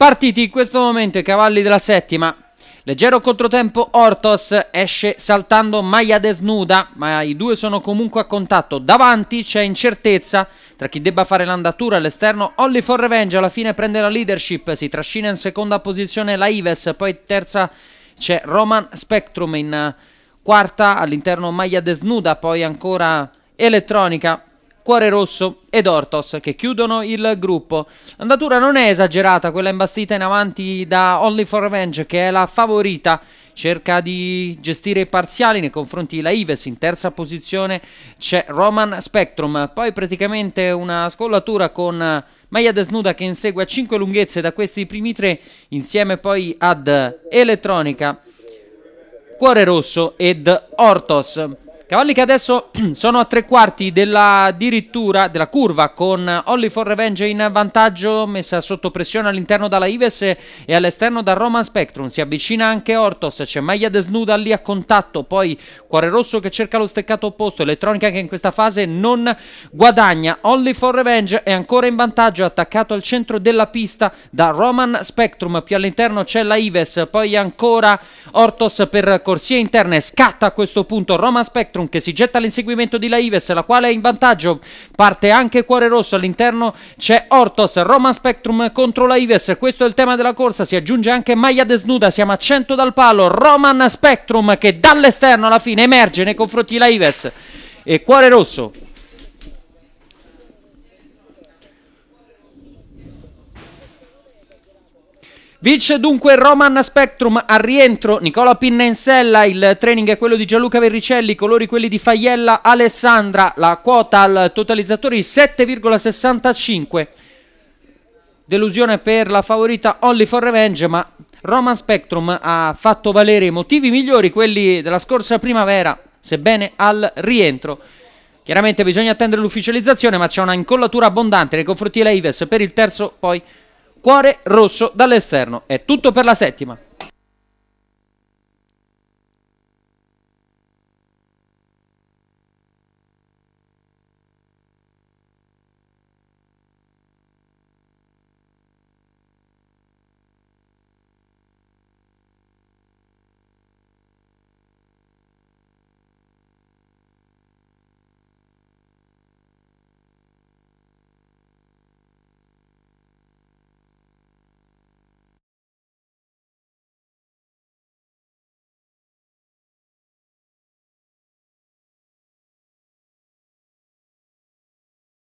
Partiti in questo momento i cavalli della settima. Leggero controtempo Ortos esce saltando maglia desnuda, ma i due sono comunque a contatto. Davanti c'è incertezza tra chi debba fare l'andatura all'esterno. Olli for Revenge alla fine prende la leadership, si trascina in seconda posizione la Ives, poi terza c'è Roman Spectrum in quarta all'interno maglia desnuda, poi ancora elettronica Cuore Rosso ed Ortos che chiudono il gruppo. L'andatura non è esagerata, quella imbastita in avanti da Only for Revenge che è la favorita cerca di gestire i parziali nei confronti della Ives in terza posizione c'è Roman Spectrum poi praticamente una scollatura con Maia Desnuda che insegue a 5 lunghezze da questi primi tre insieme poi ad Elettronica Cuore Rosso ed Ortos Cavalli che adesso sono a tre quarti della dirittura della curva con Olli for Revenge in vantaggio, messa sotto pressione all'interno dalla Ives e all'esterno da Roman Spectrum. Si avvicina anche Ortos, c'è Maglia Desnuda lì a contatto, poi Cuore Rosso che cerca lo steccato opposto, Elettronica che in questa fase non guadagna. Olli for Revenge è ancora in vantaggio, attaccato al centro della pista da Roman Spectrum, più all'interno c'è la Ives, poi ancora Ortos per corsie interne, scatta a questo punto Roman Spectrum Bertrun che si getta all'inseguimento di Laives, la quale è in vantaggio. Parte anche Cuore Rosso, all'interno c'è Ortos, Roman Spectrum contro Laives. Questo è il tema della corsa, si aggiunge anche Maglia Desnuda, siamo a 100 dal palo. Roman Spectrum che dall'esterno alla fine emerge nei confronti di Laives e Cuore Rosso Vince dunque Roman Spectrum a rientro, Nicola Pinna in sella, il training è quello di Gianluca Verricelli, colori quelli di Faiella Alessandra, la quota al totalizzatore 7,65. Delusione per la favorita Only for Revenge, ma Roman Spectrum ha fatto valere i motivi migliori, quelli della scorsa primavera, sebbene al rientro. Chiaramente bisogna attendere l'ufficializzazione, ma c'è una incollatura abbondante nei confronti della Ives per il terzo poi Cuore rosso dall'esterno. È tutto per la settima.